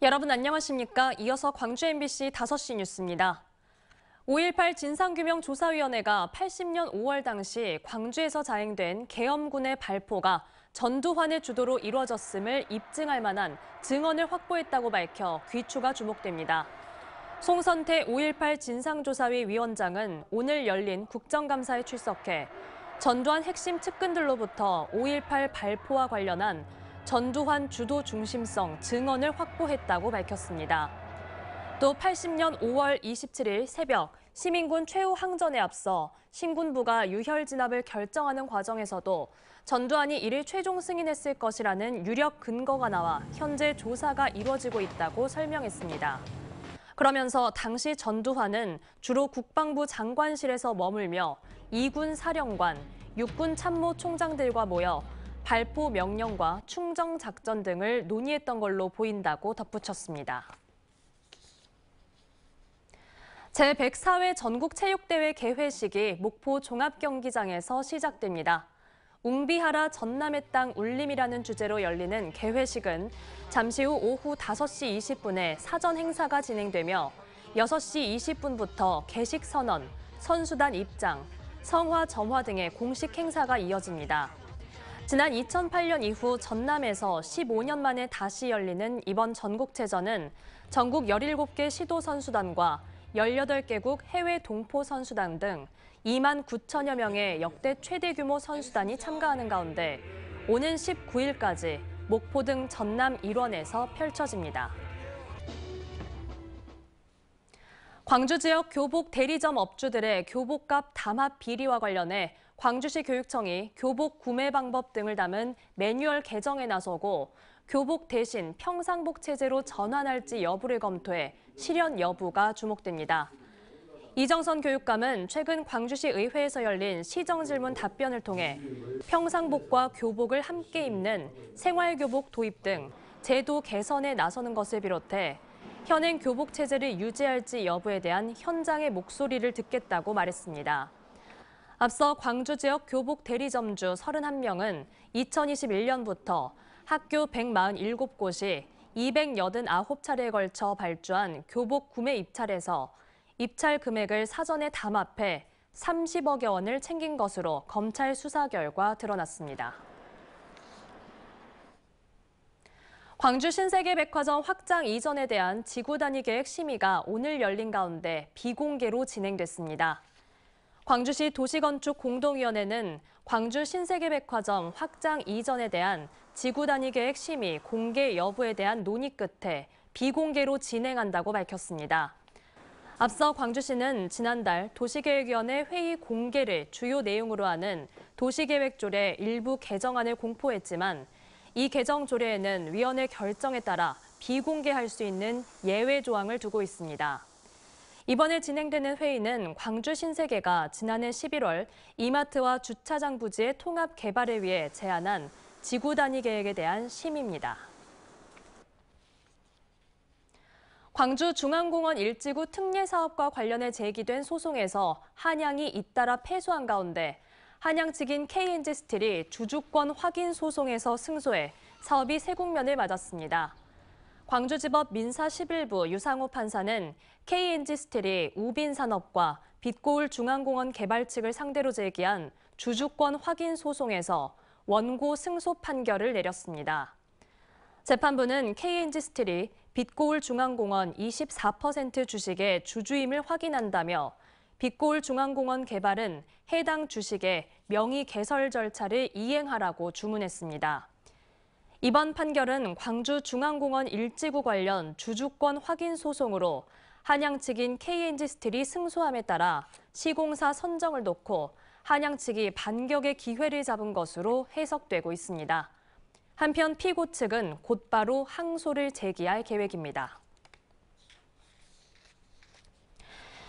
여러분 안녕하십니까? 이어서 광주 MBC 5시 뉴스입니다. 5.18 진상규명조사위원회가 80년 5월 당시 광주에서 자행된 계엄군의 발포가 전두환의 주도로 이루어졌음을 입증할 만한 증언을 확보했다고 밝혀 귀추가 주목됩니다. 송선태 5.18 진상조사위 위원장은 오늘 열린 국정감사에 출석해 전두환 핵심 측근들로부터 5.18 발포와 관련한 전두환 주도 중심성 증언을 확보했다고 밝혔습니다. 또 80년 5월 27일 새벽 시민군 최후 항전에 앞서 신군부가 유혈 진압을 결정하는 과정에서도 전두환이 이를 최종 승인했을 것이라는 유력 근거가 나와 현재 조사가 이뤄지고 있다고 설명했습니다. 그러면서 당시 전두환은 주로 국방부 장관실에서 머물며 이군 사령관, 육군 참모 총장들과 모여 발포 명령과 충정 작전 등을 논의했던 걸로 보인다고 덧붙였습니다. 제104회 전국체육대회 개회식이 목포 종합경기장에서 시작됩니다. 웅비하라 전남의 땅 울림이라는 주제로 열리는 개회식은 잠시 후 오후 5시 20분에 사전 행사가 진행되며 6시 20분부터 개식 선언, 선수단 입장, 성화 점화 등의 공식 행사가 이어집니다. 지난 2008년 이후 전남에서 15년 만에 다시 열리는 이번 전국체전은 전국 17개 시도 선수단과 18개국 해외 동포 선수단 등 2만 9천여 명의 역대 최대 규모 선수단이 참가하는 가운데 오는 19일까지 목포 등 전남 일원에서 펼쳐집니다. 광주 지역 교복 대리점 업주들의 교복값 담합 비리와 관련해 광주시 교육청이 교복 구매 방법 등을 담은 매뉴얼 개정에 나서고 교복 대신 평상복 체제로 전환할지 여부를 검토해 실현 여부가 주목됩니다. 이정선 교육감은 최근 광주시 의회에서 열린 시정질문 답변을 통해 평상복과 교복을 함께 입는 생활교복 도입 등 제도 개선에 나서는 것을 비롯해 현행 교복 체제를 유지할지 여부에 대한 현장의 목소리를 듣겠다고 말했습니다. 앞서 광주 지역 교복 대리점주 31명은 2021년부터 학교 147곳이 289차례에 걸쳐 발주한 교복 구매 입찰에서 입찰 금액을 사전에 담합해 30억여 원을 챙긴 것으로 검찰 수사 결과 드러났습니다. 광주 신세계백화점 확장 이전에 대한 지구 단위 계획 심의가 오늘 열린 가운데 비공개로 진행됐습니다. 광주시 도시건축공동위원회는 광주 신세계백화점 확장 이전에 대한 지구 단위 계획 심의 공개 여부에 대한 논의 끝에 비공개로 진행한다고 밝혔습니다. 앞서 광주시는 지난달 도시계획위원회 회의 공개를 주요 내용으로 하는 도시계획조례 일부 개정안을 공포했지만 이 개정 조례에는 위원회 결정에 따라 비공개할 수 있는 예외 조항을 두고 있습니다. 이번에 진행되는 회의는 광주 신세계가 지난해 11월 이마트와 주차장 부지의 통합 개발을 위해 제안한 지구 단위 계획에 대한 심의입니다. 광주 중앙공원 일지구 특례 사업과 관련해 제기된 소송에서 한양이 잇따라 패소한 가운데 한양 측인 KNG 스틸이 주주권 확인 소송에서 승소해 사업이 세국면을 맞았습니다. 광주지법 민사 11부 유상호 판사는 KNG스틸이 우빈산업과 빛고울 중앙공원 개발 측을 상대로 제기한 주주권 확인 소송에서 원고 승소 판결을 내렸습니다. 재판부는 KNG스틸이 빛고울 중앙공원 24% 주식의 주주임을 확인한다며 빛고울 중앙공원 개발은 해당 주식의 명의 개설 절차를 이행하라고 주문했습니다. 이번 판결은 광주중앙공원 일지구 관련 주주권 확인 소송으로 한양 측인 KNG 스틸이 승소함에 따라 시공사 선정을 놓고 한양 측이 반격의 기회를 잡은 것으로 해석되고 있습니다. 한편 피고 측은 곧바로 항소를 제기할 계획입니다.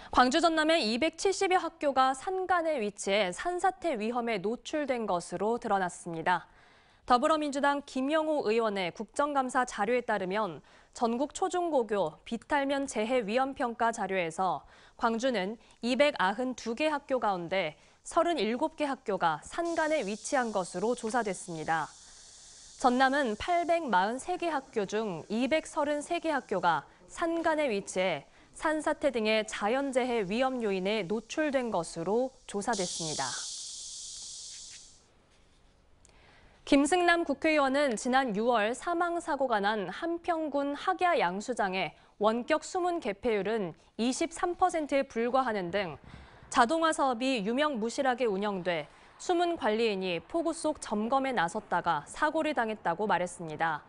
광주 전남의 270여 학교가 산간에 위치해 산사태 위험에 노출된 것으로 드러났습니다. 더불어민주당 김영호 의원의 국정감사 자료에 따르면 전국 초중고교 비탈면 재해 위험평가 자료에서 광주는 292개 학교 가운데 37개 학교가 산간에 위치한 것으로 조사됐습니다. 전남은 843개 학교 중 233개 학교가 산간에 위치해 산사태 등의 자연재해 위험 요인에 노출된 것으로 조사됐습니다. 김승남 국회의원은 지난 6월 사망사고가 난한평군 학야 양수장의 원격 수문 개폐율은 23%에 불과하는 등 자동화 사업이 유명무실하게 운영돼 수문 관리인이 포구 속 점검에 나섰다가 사고를 당했다고 말했습니다.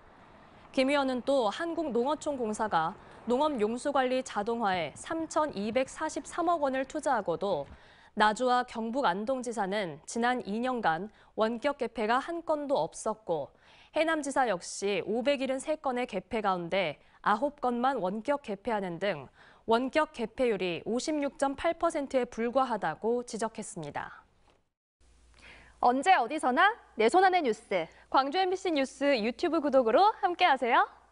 김 의원은 또 한국농어촌공사가 농업 용수관리 자동화에 3,243억 원을 투자하고도 나주와 경북 안동지사는 지난 2년간 원격 개폐가 한 건도 없었고 해남지사 역시 573건의 개폐 가운데 9건만 원격 개폐하는 등 원격 개폐율이 56.8%에 불과하다고 지적했습니다. 언제 어디서나 내 손안의 뉴스, 광주 MBC 뉴스 유튜브 구독으로 함께하세요.